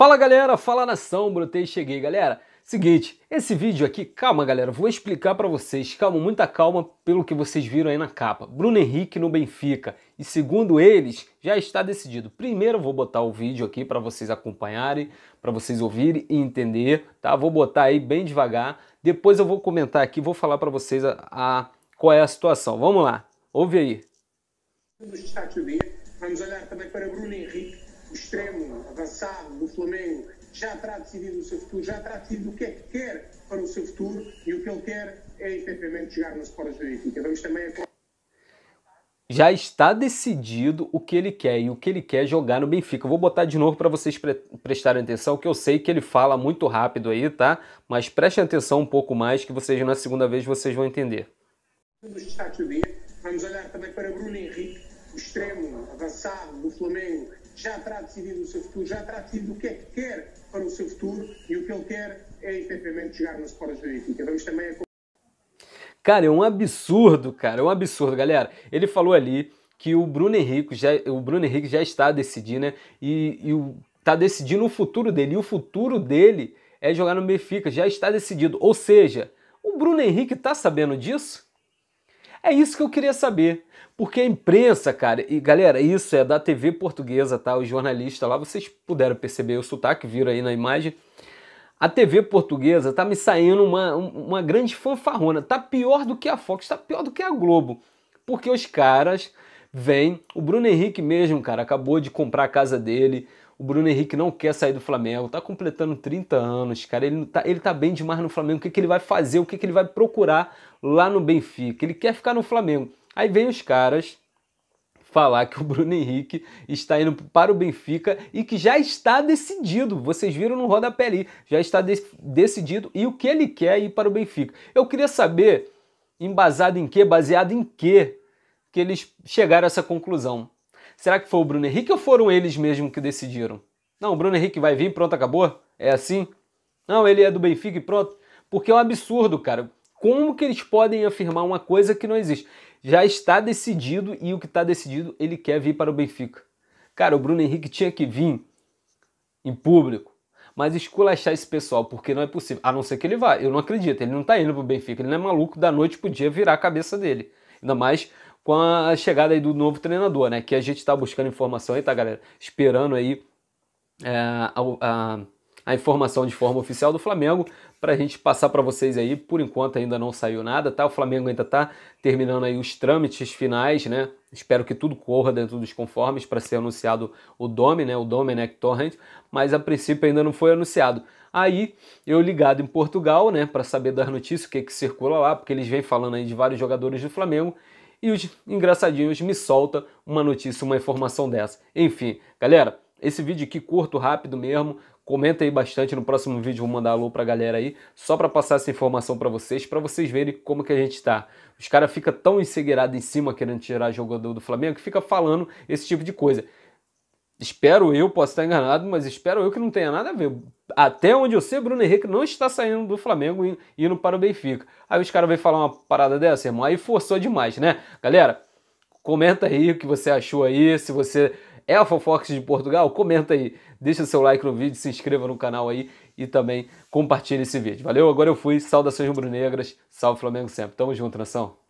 Fala galera, fala nação, brotei e cheguei galera. Seguinte, esse vídeo aqui, calma galera, vou explicar para vocês, calma, muita calma pelo que vocês viram aí na capa. Bruno Henrique no Benfica e segundo eles, já está decidido. Primeiro vou botar o vídeo aqui para vocês acompanharem, para vocês ouvirem e entender, tá? Vou botar aí bem devagar. Depois eu vou comentar aqui, vou falar para vocês a, a, qual é a situação. Vamos lá. Ouve aí. Vamos olhar também para Bruno Henrique, o extremo avançado Flamengo já terá decidido o seu futuro, já terá decidido o que é que quer para o seu futuro e o que ele quer é efetivamente jogar nas portas do Benfica. Vamos também já está decidido o que ele quer e o que ele quer jogar no Benfica. Eu vou botar de novo para vocês pre prestarem atenção, que eu sei que ele fala muito rápido aí, tá? Mas prestem atenção um pouco mais, que vocês na segunda vez vocês vão entender. vamos olhar também para Bruno Henrique, o extremo avançado do Flamengo, já terá decidido o seu futuro, já terá decidido o que é que quer para o seu futuro e o que ele quer é efetivamente chegar na do Benfica. Vamos também a... Cara, é um absurdo, cara, é um absurdo, galera. Ele falou ali que o Bruno Henrique já, o Bruno Henrique já está a decidir, né? E, e o, tá decidindo o futuro dele. E o futuro dele é jogar no Benfica, já está decidido. Ou seja, o Bruno Henrique tá sabendo disso? É isso que eu queria saber. Porque a imprensa, cara, e galera, isso é da TV portuguesa, tá? Os jornalistas lá, vocês puderam perceber o sotaque, viram aí na imagem. A TV portuguesa tá me saindo uma, uma grande fanfarrona. Tá pior do que a Fox, tá pior do que a Globo. Porque os caras vêm. O Bruno Henrique mesmo, cara, acabou de comprar a casa dele. O Bruno Henrique não quer sair do Flamengo, tá completando 30 anos, cara. Ele tá, ele tá bem demais no Flamengo. O que, que ele vai fazer? O que, que ele vai procurar lá no Benfica? Ele quer ficar no Flamengo. Aí vem os caras falar que o Bruno Henrique está indo para o Benfica e que já está decidido. Vocês viram no rodapé ali, já está de decidido e o que ele quer é ir para o Benfica. Eu queria saber, embasado em que, baseado em que, que eles chegaram a essa conclusão. Será que foi o Bruno Henrique ou foram eles mesmo que decidiram? Não, o Bruno Henrique vai vir, pronto, acabou? É assim? Não, ele é do Benfica e pronto. Porque é um absurdo, cara. Como que eles podem afirmar uma coisa que não existe? Já está decidido e o que está decidido, ele quer vir para o Benfica. Cara, o Bruno Henrique tinha que vir em público, mas esculachar esse pessoal, porque não é possível. A não ser que ele vá. Eu não acredito, ele não está indo para o Benfica, ele não é maluco da noite pro dia virar a cabeça dele. Ainda mais com a chegada aí do novo treinador, né? Que a gente tá buscando informação aí, tá, galera? Esperando aí é, a, a a informação de forma oficial do Flamengo para a gente passar para vocês aí. Por enquanto ainda não saiu nada, tá? O Flamengo ainda está terminando aí os trâmites finais, né? Espero que tudo corra dentro dos conformes para ser anunciado o Dome, né? O Domenech né? Torrent, mas a princípio ainda não foi anunciado. Aí eu ligado em Portugal, né, para saber das notícias, o que, é que circula lá, porque eles vêm falando aí de vários jogadores do Flamengo e os engraçadinhos me solta uma notícia, uma informação dessa. Enfim, galera, esse vídeo aqui curto, rápido mesmo, comenta aí bastante, no próximo vídeo vou mandar alô pra galera aí, só para passar essa informação para vocês, para vocês verem como que a gente tá. Os caras ficam tão ensegueirados em cima querendo tirar jogador do Flamengo que fica falando esse tipo de coisa. Espero eu, posso estar enganado, mas espero eu que não tenha nada a ver. Até onde eu sei, Bruno Henrique não está saindo do Flamengo e indo para o Benfica. Aí os caras vêm falar uma parada dessa, irmão. Aí forçou demais, né? Galera, comenta aí o que você achou aí, se você é a Fofox de Portugal? Comenta aí, deixa seu like no vídeo, se inscreva no canal aí e também compartilhe esse vídeo. Valeu, agora eu fui, saudações rubro-negras, salve Flamengo sempre. Tamo junto, nação!